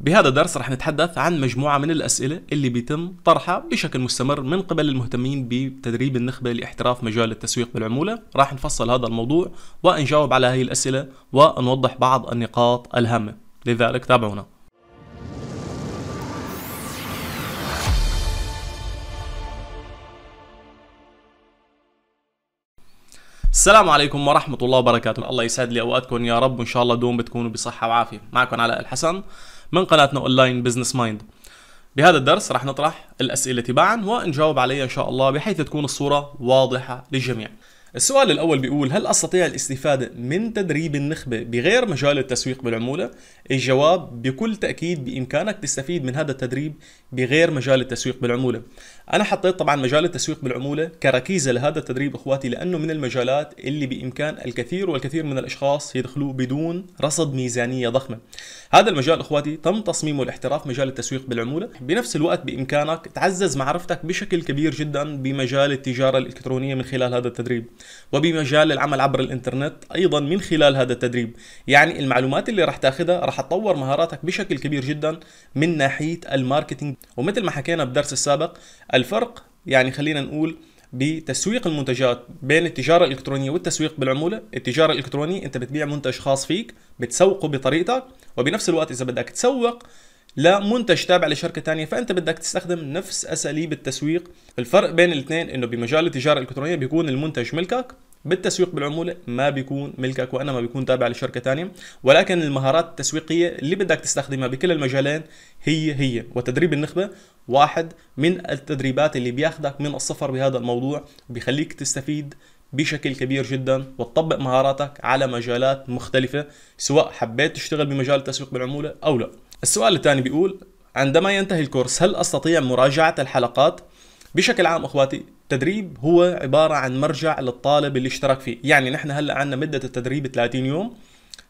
بهذا الدرس رح نتحدث عن مجموعة من الأسئلة اللي بيتم طرحها بشكل مستمر من قبل المهتمين بتدريب النخبة لاحتراف مجال التسويق بالعمولة راح نفصل هذا الموضوع ونجاوب على هذه الأسئلة ونوضح بعض النقاط الهامة لذلك تابعونا السلام عليكم ورحمة الله وبركاته الله يسعد لي أوقاتكم يا رب وإن شاء الله دوم بتكونوا بصحة وعافية معكم علاء الحسن من قناتنا أونلاين بزنس مايند بهذا الدرس رح نطرح الأسئلة تباعا ونجاوب عليها إن شاء الله بحيث تكون الصورة واضحة للجميع السؤال الأول بيقول هل أستطيع الاستفادة من تدريب النخبة بغير مجال التسويق بالعمولة؟ الجواب بكل تأكيد بإمكانك تستفيد من هذا التدريب بغير مجال التسويق بالعمولة أنا حطيت طبعا مجال التسويق بالعمولة كركيزة لهذا التدريب إخواتي لأنه من المجالات اللي بإمكان الكثير والكثير من الأشخاص يدخلوه بدون رصد ميزانية ضخمة هذا المجال اخواتي تم تصميمه الاحتراف مجال التسويق بالعموله بنفس الوقت بامكانك تعزز معرفتك بشكل كبير جدا بمجال التجاره الالكترونيه من خلال هذا التدريب وبمجال العمل عبر الانترنت ايضا من خلال هذا التدريب يعني المعلومات اللي راح تاخذها راح تطور مهاراتك بشكل كبير جدا من ناحيه الماركتينج ومثل ما حكينا بالدرس السابق الفرق يعني خلينا نقول بتسويق المنتجات بين التجاره الالكترونيه والتسويق بالعموله التجاره الالكترونيه انت بتبيع منتج خاص فيك بتسوقه بطريقتك وبنفس الوقت اذا بدك تسوق لمنتج تابع لشركة تانية فأنت بدك تستخدم نفس أساليب التسويق الفرق بين الاثنين أنه بمجال التجارة الإلكترونية بيكون المنتج ملكك بالتسويق بالعمولة ما بيكون ملكك وإنما بيكون تابع لشركة تانية ولكن المهارات التسويقية اللي بدك تستخدمها بكل المجالين هي هي وتدريب النخبة واحد من التدريبات اللي بياخدك من الصفر بهذا الموضوع بيخليك تستفيد بشكل كبير جدا وتطبق مهاراتك على مجالات مختلفة سواء حبيت تشتغل بمجال التسويق بالعمولة أو لا السؤال الثاني بيقول عندما ينتهي الكورس هل أستطيع مراجعة الحلقات؟ بشكل عام اخواتي التدريب هو عبارة عن مرجع للطالب اللي اشترك فيه يعني نحن هلأ عندنا مدة التدريب 30 يوم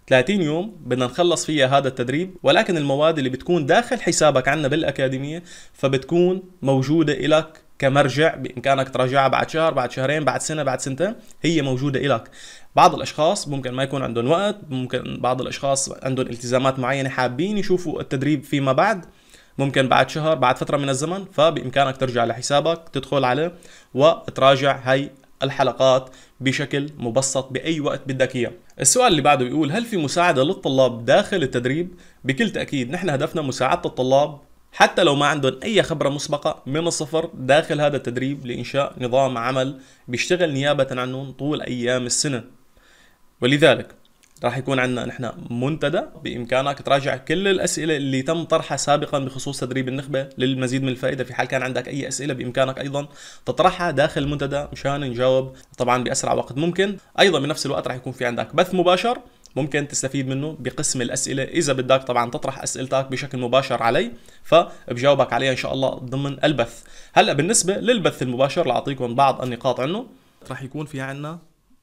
30 يوم بدنا نخلص فيها هذا التدريب ولكن المواد اللي بتكون داخل حسابك عنا بالأكاديمية فبتكون موجودة إلك كمرجع بامكانك تراجعها بعد شهر بعد شهرين بعد سنه بعد سنتين هي موجوده لك بعض الاشخاص ممكن ما يكون عندهم وقت ممكن بعض الاشخاص عندهم التزامات معينه حابين يشوفوا التدريب فيما بعد ممكن بعد شهر بعد فتره من الزمن فبامكانك ترجع لحسابك تدخل عليه وتراجع هاي الحلقات بشكل مبسط باي وقت بدك اياه. السؤال اللي بعده بيقول هل في مساعده للطلاب داخل التدريب؟ بكل تاكيد نحن هدفنا مساعده الطلاب حتى لو ما عندهم أي خبرة مسبقة من الصفر داخل هذا التدريب لإنشاء نظام عمل بيشتغل نيابة عنهم طول أيام السنة ولذلك راح يكون عندنا نحن منتدى بامكانك تراجع كل الاسئله اللي تم طرحها سابقا بخصوص تدريب النخبه للمزيد من الفائده في حال كان عندك اي اسئله بامكانك ايضا تطرحها داخل المنتدى مشان نجاوب طبعا باسرع وقت ممكن ايضا بنفس الوقت راح يكون في عندك بث مباشر ممكن تستفيد منه بقسم الاسئله اذا بدك طبعا تطرح اسئلتك بشكل مباشر علي فبجاوبك عليها ان شاء الله ضمن البث هلا بالنسبه للبث المباشر لاعطيكم بعض النقاط عنه رح يكون في عنا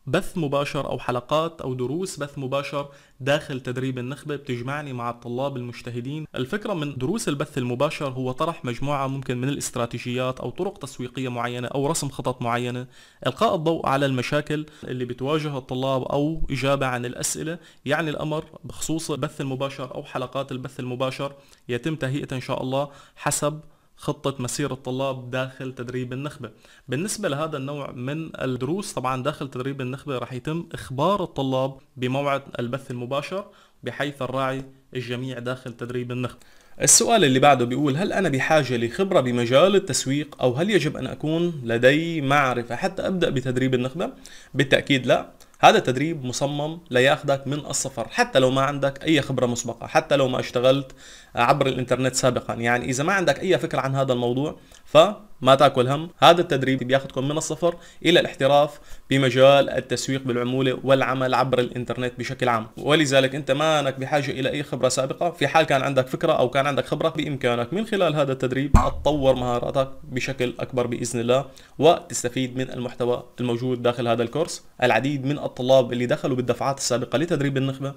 بث مباشر او حلقات او دروس بث مباشر داخل تدريب النخبه بتجمعني مع الطلاب المجتهدين الفكره من دروس البث المباشر هو طرح مجموعه ممكن من الاستراتيجيات او طرق تسويقيه معينه او رسم خطط معينه القاء الضوء على المشاكل اللي بتواجه الطلاب او اجابه عن الاسئله يعني الامر بخصوص البث المباشر او حلقات البث المباشر يتم تهيئته ان شاء الله حسب خطة مسير الطلاب داخل تدريب النخبة بالنسبة لهذا النوع من الدروس طبعا داخل تدريب النخبة راح يتم إخبار الطلاب بموعد البث المباشر بحيث الراعي الجميع داخل تدريب النخبة السؤال اللي بعده بيقول هل أنا بحاجة لخبرة بمجال التسويق أو هل يجب أن أكون لدي معرفة حتى أبدأ بتدريب النخبة؟ بالتأكيد لا هذا التدريب مصمم لياخذك من الصفر حتى لو ما عندك اي خبره مسبقه حتى لو ما اشتغلت عبر الانترنت سابقا يعني اذا ما عندك اي فكره عن هذا الموضوع ف ما تاكل هم هذا التدريب بياخذكم من الصفر الى الاحتراف بمجال التسويق بالعموله والعمل عبر الانترنت بشكل عام ولذلك انت ما انك بحاجه الى اي خبره سابقه في حال كان عندك فكره او كان عندك خبره بامكانك من خلال هذا التدريب تطور مهاراتك بشكل اكبر باذن الله وتستفيد من المحتوى الموجود داخل هذا الكورس العديد من الطلاب اللي دخلوا بالدفعات السابقه لتدريب النخبه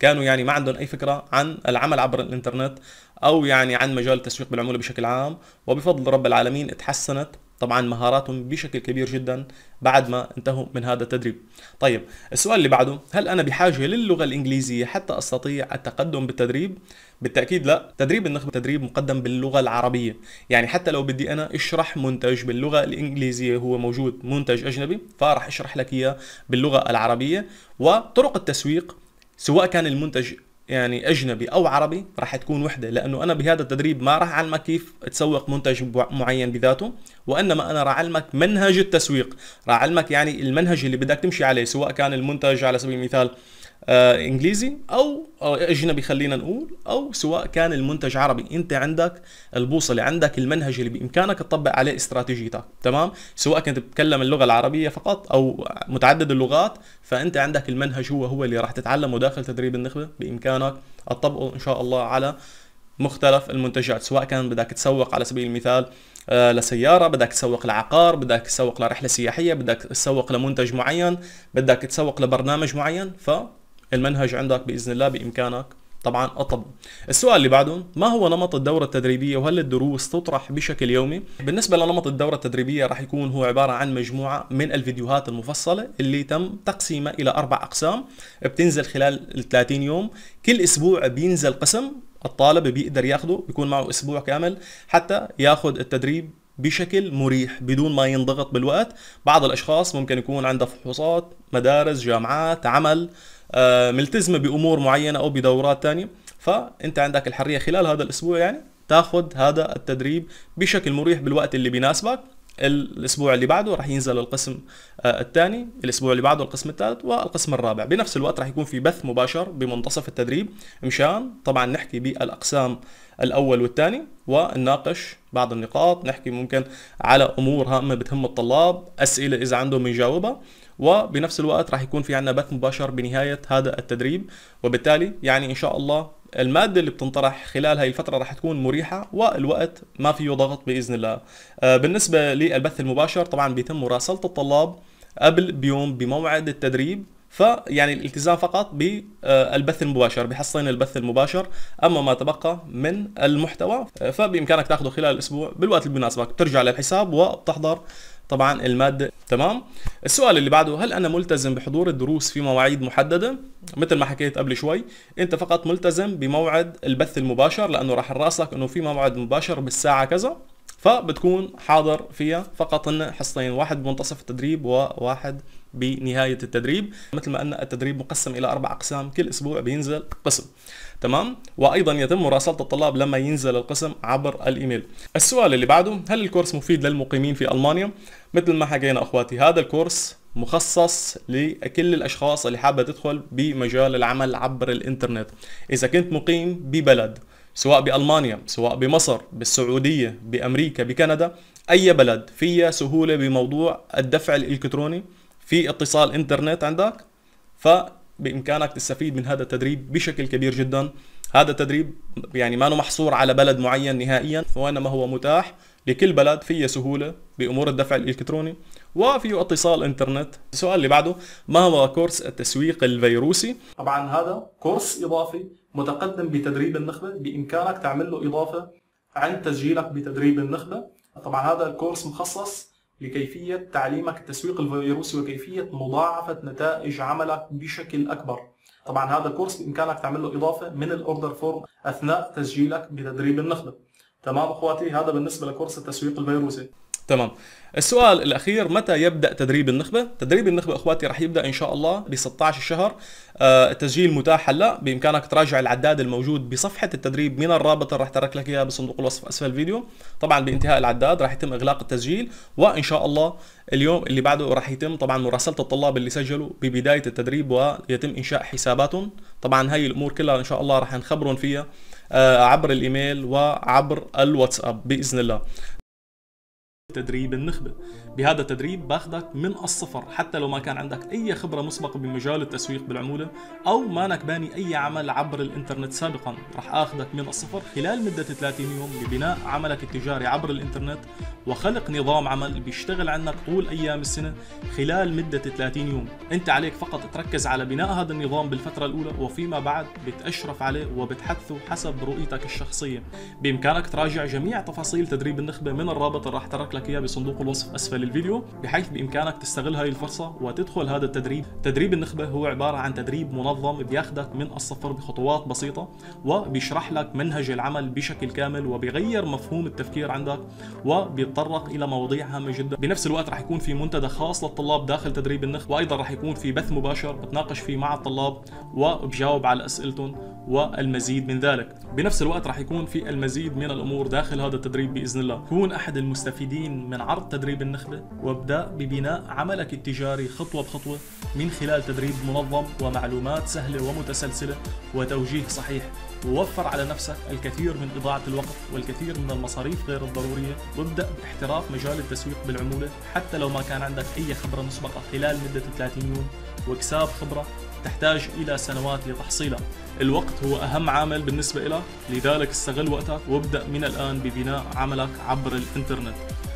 كانوا يعني ما عندهم اي فكره عن العمل عبر الانترنت او يعني عن مجال التسويق بالعموله بشكل عام وبفضل رب العالمين اتحسنت طبعا مهاراتهم بشكل كبير جدا بعد ما انتهوا من هذا التدريب طيب السؤال اللي بعده هل انا بحاجه للغه الانجليزيه حتى استطيع التقدم بالتدريب بالتاكيد لا تدريب النخبه تدريب مقدم باللغه العربيه يعني حتى لو بدي انا اشرح منتج باللغه الانجليزيه هو موجود منتج اجنبي فراح اشرح لك اياه باللغه العربيه وطرق التسويق سواء كان المنتج يعني اجنبي او عربي راح تكون وحده لانه انا بهذا التدريب ما راح اعلمك كيف تسوق منتج معين بذاته وانما انا راح اعلمك منهج التسويق راح اعلمك يعني المنهج اللي بدك تمشي عليه سواء كان المنتج على سبيل المثال آه، انجليزي او آه، اجنبي خلينا نقول او سواء كان المنتج عربي انت عندك البوصله عندك المنهج اللي بامكانك تطبق عليه استراتيجيتك تمام سواء كنت بتتكلم اللغه العربيه فقط او متعدد اللغات فانت عندك المنهج هو هو اللي راح تتعلمه داخل تدريب النخبه بامكانك تطبقه ان شاء الله على مختلف المنتجات سواء كان بدك تسوق على سبيل المثال آه، لسياره بدك تسوق لعقار بدك تسوق لرحله سياحيه بدك تسوق لمنتج معين بدك تسوق لبرنامج معين ف المنهج عندك باذن الله بامكانك طبعا اطبقه. السؤال اللي بعده ما هو نمط الدوره التدريبيه وهل الدروس تطرح بشكل يومي؟ بالنسبه لنمط الدوره التدريبيه راح يكون هو عباره عن مجموعه من الفيديوهات المفصله اللي تم تقسيمها الى اربع اقسام بتنزل خلال 30 يوم، كل اسبوع بينزل قسم الطالب بيقدر ياخده بيكون معه اسبوع كامل حتى ياخذ التدريب بشكل مريح بدون ما ينضغط بالوقت بعض الاشخاص ممكن يكون عنده فحوصات مدارس جامعات عمل آه، ملتزمه بامور معينه او بدورات ثانيه فانت عندك الحريه خلال هذا الاسبوع يعني تاخذ هذا التدريب بشكل مريح بالوقت اللي بيناسبك الاسبوع اللي بعده راح ينزل القسم آه، الثاني الاسبوع اللي بعده القسم الثالث والقسم الرابع بنفس الوقت راح يكون في بث مباشر بمنتصف التدريب مشان طبعا نحكي بالاقسام الاول والثاني ونناقش بعض النقاط نحكي ممكن على امور هامه بتهم الطلاب اسئله اذا عندهم يجاوبها وبنفس الوقت راح يكون في عندنا بث مباشر بنهايه هذا التدريب وبالتالي يعني ان شاء الله المادة اللي بتنطرح خلال هاي الفترة راح تكون مريحة والوقت ما فيه ضغط بإذن الله آه، بالنسبة للبث المباشر طبعا بيتم مراسلة الطلاب قبل بيوم بموعد التدريب فيعني الالتزام فقط بالبث المباشر بحصين البث المباشر اما ما تبقى من المحتوى آه، فبامكانك تاخذه خلال الاسبوع بالوقت اللي بيناسبك بترجع للحساب وبتحضر طبعا المادة تمام السؤال اللي بعده هل أنا ملتزم بحضور الدروس في مواعيد محددة مثل ما حكيت قبل شوي أنت فقط ملتزم بموعد البث المباشر لأنه راح نراسلك أنه في موعد مباشر بالساعة كذا فبتكون حاضر فيها فقط ان حصتين واحد بمنتصف التدريب وواحد بنهاية التدريب مثل ما أن التدريب مقسم إلى أربع أقسام كل أسبوع بينزل قسم تمام وأيضا يتم مراسلة الطلاب لما ينزل القسم عبر الإيميل السؤال اللي بعده هل الكورس مفيد للمقيمين في ألمانيا؟ مثل ما حكينا أخواتي هذا الكورس مخصص لكل الأشخاص اللي حابة تدخل بمجال العمل عبر الإنترنت إذا كنت مقيم ببلد سواء بألمانيا سواء بمصر بالسعودية بأمريكا بكندا أي بلد فيها سهولة بموضوع الدفع الإلكتروني في اتصال إنترنت عندك فبإمكانك تستفيد من هذا التدريب بشكل كبير جدا هذا التدريب يعني ما محصور على بلد معين نهائيا وإنما هو متاح لكل بلد فيه سهولة بأمور الدفع الإلكتروني وفيه اتصال إنترنت السؤال اللي بعده ما هو كورس التسويق الفيروسي؟ طبعا هذا كورس إضافي متقدم بتدريب النخبه بامكانك تعمل له اضافه عن تسجيلك بتدريب النخبه طبعا هذا الكورس مخصص لكيفيه تعليمك التسويق الفيروسي وكيفيه مضاعفه نتائج عملك بشكل اكبر طبعا هذا الكورس بامكانك تعمل له اضافه من الاوردر فورم اثناء تسجيلك بتدريب النخبه تمام اخواتي هذا بالنسبه لكورس التسويق الفيروسي تمام السؤال الاخير متى يبدا تدريب النخبه تدريب النخبه اخواتي راح يبدا ان شاء الله ب 16 شهر آه، التسجيل متاح هلا بامكانك تراجع العداد الموجود بصفحه التدريب من الرابط اللي راح ترك لك اياه بصندوق الوصف اسفل الفيديو طبعا بانتهاء العداد راح يتم اغلاق التسجيل وان شاء الله اليوم اللي بعده راح يتم طبعا مراسله الطلاب اللي سجلوا ببدايه التدريب ويتم انشاء حساباتهم طبعا هاي الامور كلها ان شاء الله راح نخبرهم فيها آه، عبر الايميل وعبر الواتساب باذن الله تدريب النخبة بهذا التدريب باخدك من الصفر حتى لو ما كان عندك أي خبرة مسبقة بمجال التسويق بالعمولة أو مانك باني أي عمل عبر الإنترنت سابقا رح آخذك من الصفر خلال مدة 30 يوم لبناء عملك التجاري عبر الإنترنت وخلق نظام عمل بيشتغل عنك طول أيام السنة خلال مدة 30 يوم أنت عليك فقط تركز على بناء هذا النظام بالفترة الأولى وفيما بعد بتأشرف عليه وبتحثه حسب رؤيتك الشخصية بإمكانك تراجع جميع تفاصيل تدريب النخبة من الرابط اللي رح ترك لك اياه بصندوق الوصف اسفل الفيديو بحيث بامكانك تستغل هاي الفرصه وتدخل هذا التدريب تدريب النخبه هو عباره عن تدريب منظم بياخذك من الصفر بخطوات بسيطه وبيشرح لك منهج العمل بشكل كامل وبيغير مفهوم التفكير عندك وبيتطرق الى مواضيع هامه جدا بنفس الوقت رح يكون في منتدى خاص للطلاب داخل تدريب النخبه وايضا رح يكون في بث مباشر بتناقش فيه مع الطلاب وبجاوب على اسئلتهم والمزيد من ذلك بنفس الوقت راح يكون في المزيد من الامور داخل هذا التدريب باذن الله كون احد المستفيدين من عرض تدريب النخبه وابدا ببناء عملك التجاري خطوه بخطوه من خلال تدريب منظم ومعلومات سهله ومتسلسله وتوجيه صحيح ووفر على نفسك الكثير من إضاعة الوقت والكثير من المصاريف غير الضرورية وابدأ باحتراف مجال التسويق بالعمولة حتى لو ما كان عندك أي خبرة مسبقة خلال مدة 30 يوم واكساب خبرة تحتاج إلى سنوات لتحصيلها الوقت هو أهم عامل بالنسبة لك لذلك استغل وقتك وابدأ من الآن ببناء عملك عبر الإنترنت